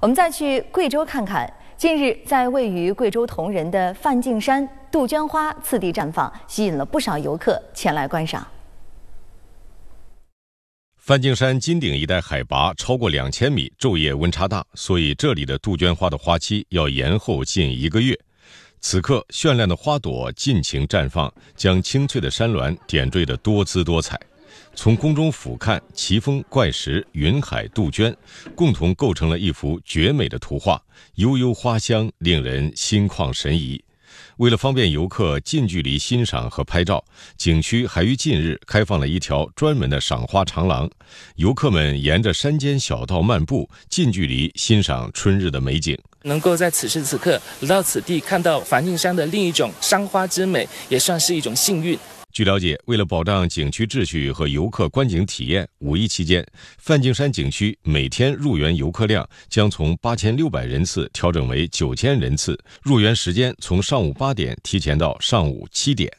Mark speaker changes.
Speaker 1: 我们再去贵州看看。近日，在位于贵州铜仁的梵净山，杜鹃花次第绽放，吸引了不少游客前来观赏。
Speaker 2: 梵净山金顶一带海拔超过两千米，昼夜温差大，所以这里的杜鹃花的花期要延后近一个月。此刻，绚烂的花朵尽情绽放，将清脆的山峦点缀的多姿多彩。从空中俯瞰奇峰怪石、云海杜鹃，共同构成了一幅绝美的图画。悠悠花香，令人心旷神怡。为了方便游客近距离欣赏和拍照，景区还于近日开放了一条专门的赏花长廊。游客们沿着山间小道漫步，近距离欣赏春日的美景。
Speaker 3: 能够在此时此刻来到此地，看到梵净山的另一种山花之美，也算是一种幸运。据了解，为了保障景区秩序和
Speaker 2: 游客观景体验，五一期间，梵净山景区每天入园游客量将从八千六百人次调整为九千人次，入园时间从上午八点提前到上午七点。